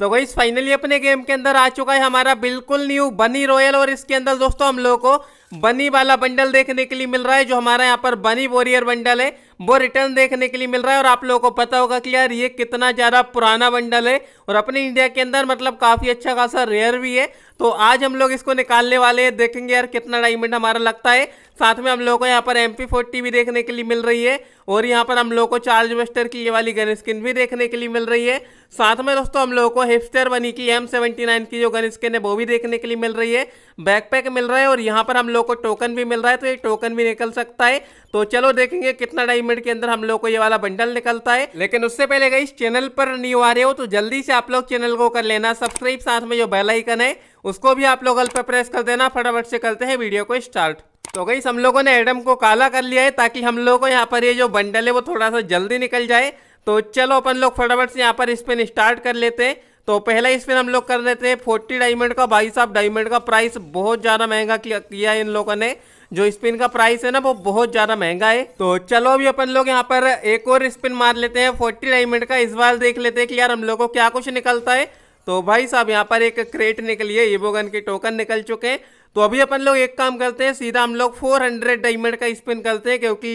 तो वही फाइनली अपने गेम के अंदर आ चुका है हमारा बिल्कुल न्यू बनी रॉयल और इसके अंदर दोस्तों हम लोगों को बनी वाला बंडल देखने के लिए मिल रहा है जो हमारा यहाँ पर बनी वॉरियर बंडल है वो रिटर्न देखने के लिए मिल रहा है और आप लोगों को पता होगा कि यार ये कितना ज़्यादा पुराना बंडल है और अपने इंडिया के अंदर मतलब काफ़ी अच्छा खासा रेयर भी है तो आज हम लोग इसको निकालने वाले हैं देखेंगे यार कितना डायमंड हमारा लगता है साथ में हम लोग को यहाँ पर एम पी भी देखने के लिए मिल रही है और यहाँ पर हम लोग को चार्ज बस्टर की ये वाली गन स्किन भी देखने के लिए मिल रही है साथ में दोस्तों हम लोग को हिफ्टर बनी की एम सेवेंटी नाइन की जो गन स्किन है वो भी देखने के लिए मिल रही है बैकपैक मिल रहा है और यहाँ पर हम लोग को टोकन भी मिल रहा है तो ये टोकन भी निकल सकता है तो चलो देखेंगे कितना ढाई मिनट के अंदर हम लोग को ये वाला बंडल निकलता है लेकिन उससे पहले इस चैनल पर न्यू आ रहे हो तो जल्दी से आप लोग चैनल को कर लेना सब्सक्राइब साथ में जो बेलाइकन है उसको भी आप लोग अल पर प्रेस कर देना फटाफट से करते हैं वीडियो को स्टार्ट तो गई हम लोगों ने एडम को काला कर लिया है ताकि हम लोगों को यहाँ पर ये जो बंडल है वो थोड़ा सा जल्दी निकल जाए तो चलो अपन लोग फटाफट से यहाँ पर स्पिन स्टार्ट कर लेते हैं तो पहला स्पिन हम लोग कर लेते हैं फोर्टी डायमंड का भाई साहब डायमंड का प्राइस बहुत ज़्यादा महंगा किया है इन लोगों ने जो स्पिन का प्राइस है ना वो बहुत ज़्यादा महंगा है तो चलो अभी अपन लोग यहाँ पर एक और स्पिन मार लेते हैं फोर्टी डायमंड का इस बार देख लेते हैं कि यार हम लोग को क्या कुछ निकलता है तो भाई साहब यहाँ पर एक क्रेट निकली है ईबोगन के टोकन निकल चुके हैं तो अभी अपन लोग एक काम करते हैं सीधा हम लोग 400 डायमंड का स्पिन करते हैं क्योंकि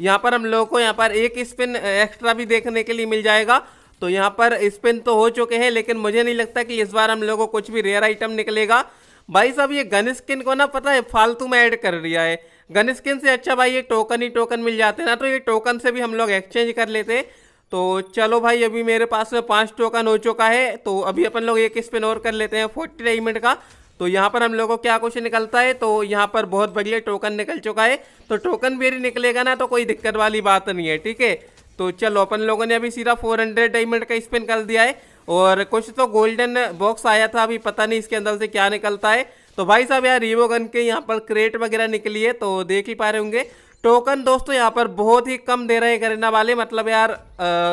यहाँ पर हम लोगों को यहाँ पर एक स्पिन एक्स्ट्रा भी देखने के लिए मिल जाएगा तो यहाँ पर स्पिन तो हो चुके हैं लेकिन मुझे नहीं लगता कि इस बार हम लोगों को कुछ भी रेयर आइटम निकलेगा भाई साहब ये गन स्किन को ना पता है फालतू में ऐड कर दिया है गन स्किन से अच्छा भाई ये टोकन ही टोकन मिल जाते हैं ना तो ये टोकन से भी हम लोग एक्सचेंज कर लेते हैं तो चलो भाई अभी मेरे पास पाँच टोकन हो चुका है तो अभी अपन लोग एक स्पिन और कर लेते हैं फोर्टी डायमंड का तो यहाँ पर हम लोगों को क्या क्वेश्चन निकलता है तो यहाँ पर बहुत बढ़िया टोकन निकल चुका है तो टोकन भी निकलेगा ना तो कोई दिक्कत वाली बात नहीं है ठीक है तो चलो अपन लोगों ने अभी सीधा फोर हंड्रेड डायमंड का स्पिन कर दिया है और कुछ तो गोल्डन बॉक्स आया था अभी पता नहीं इसके अंदर से क्या निकलता है तो भाई साहब यार रिवो गन के यहाँ पर क्रेट वगैरह निकली है तो देख ही पा रहे होंगे टोकन दोस्तों यहाँ पर बहुत ही कम दे रहे हैं करीना वाले मतलब यार आ,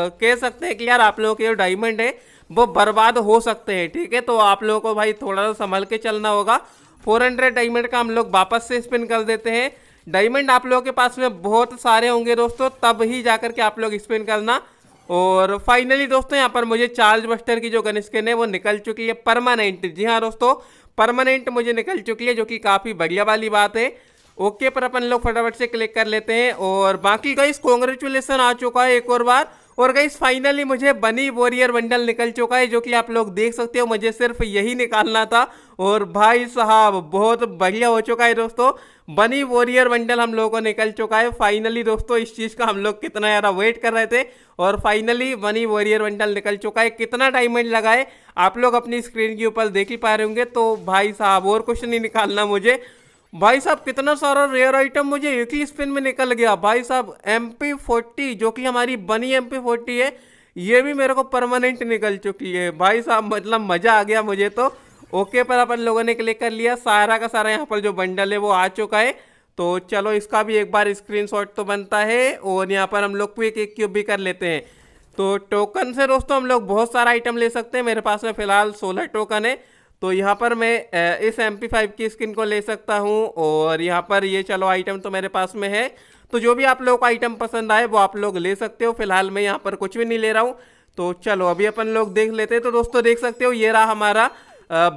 कह सकते हैं कि यार आप लोगों के जो डायमंड है वो बर्बाद हो सकते हैं ठीक है तो आप लोगों को भाई थोड़ा सा संभल के चलना होगा 400 डायमंड का हम लोग वापस से स्पिन कर देते हैं डायमंड आप लोगों के पास में बहुत सारे होंगे दोस्तों तब ही जा करके आप लोग स्पिन करना और फाइनली दोस्तों यहाँ पर मुझे चार्ज बस्टर की जो गन स्किन है वो निकल चुकी है परमानेंट जी हाँ दोस्तों परमानेंट मुझे निकल चुकी है जो कि काफ़ी बढ़िया वाली बात है ओके पर अपन लोग फटाफट से क्लिक कर लेते हैं और बाकी गाइस कॉन्ग्रेचुलेसन आ चुका है एक और बार और गाइस फाइनली मुझे बनी वॉरियर बंडल निकल चुका है जो कि आप लोग देख सकते हो मुझे सिर्फ यही निकालना था और भाई साहब बहुत बढ़िया हो चुका है दोस्तों बनी वॉरियर बंडल हम लोगों को निकल चुका है फाइनली दोस्तों इस चीज़ का हम लोग कितना ज़्यादा वेट कर रहे थे और फाइनली बनी वॉरियर बंडल निकल चुका है कितना टाइम लगाए आप लोग अपनी स्क्रीन के ऊपर देख ही पा रहे होंगे तो भाई साहब और कुछ नहीं निकालना मुझे भाई साहब कितना सारा रेयर आइटम मुझे एक ही स्पिन में निकल गया भाई साहब एम पी फोर्टी जो कि हमारी बनी एम पी फोर्टी है ये भी मेरे को परमानेंट निकल चुकी है भाई साहब मतलब मज़ा आ गया मुझे तो ओके पर अपन लोगों ने क्लिक कर लिया सारा का सारा यहाँ पर जो बंडल है वो आ चुका है तो चलो इसका भी एक बार स्क्रीन तो बनता है और यहाँ पर हम लोग क्विक एक क्यूब भी कर लेते हैं तो टोकन से दोस्तों हम लोग बहुत सारा आइटम ले सकते हैं मेरे पास में फ़िलहाल सोलह टोकन है तो यहाँ पर मैं इस एम फाइव की स्किन को ले सकता हूँ और यहाँ पर ये चलो आइटम तो मेरे पास में है तो जो भी आप लोग को आइटम पसंद आए वो आप लोग ले सकते हो फिलहाल मैं यहाँ पर कुछ भी नहीं ले रहा हूँ तो चलो अभी अपन लोग देख लेते हैं तो दोस्तों देख सकते हो ये रहा हमारा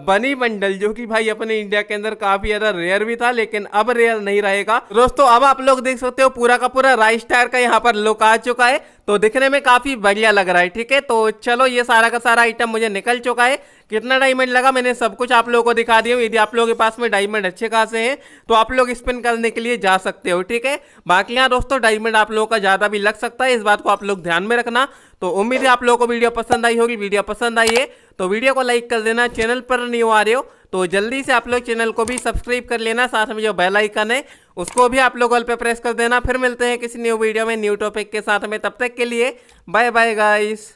बनी बंडल जो कि भाई अपने इंडिया के अंदर काफी ज्यादा रेयर भी था लेकिन अब रेयर नहीं रहेगा दोस्तों अब आप लोग देख सकते हो पूरा का पूरा राइस टायर का यहाँ पर लुक आ चुका है तो दिखने में काफ़ी बढ़िया लग रहा है ठीक है तो चलो ये सारा का सारा आइटम मुझे निकल चुका है कितना डायमंड लगा मैंने सब कुछ आप लोगों को दिखा दिया यदि आप लोगों के पास में डायमंड अच्छे खासे हैं तो आप लोग स्पिन करने के लिए जा सकते हो ठीक है बाकी यहाँ दोस्तों डायमंड आप लोगों का ज़्यादा भी लग सकता है इस बात को आप लोग ध्यान में रखना तो उम्मीद है आप लोगों को वीडियो पसंद आई होगी वीडियो पसंद आई है तो वीडियो को लाइक कर देना चैनल पर नहीं आ रहे हो तो जल्दी से आप लोग चैनल को भी सब्सक्राइब कर लेना साथ में जो बेल आइकन है उसको भी आप लोग ऑल पे प्रेस कर देना फिर मिलते हैं किसी न्यू वीडियो में न्यू टॉपिक के साथ में तब तक के लिए बाय बाय गाइस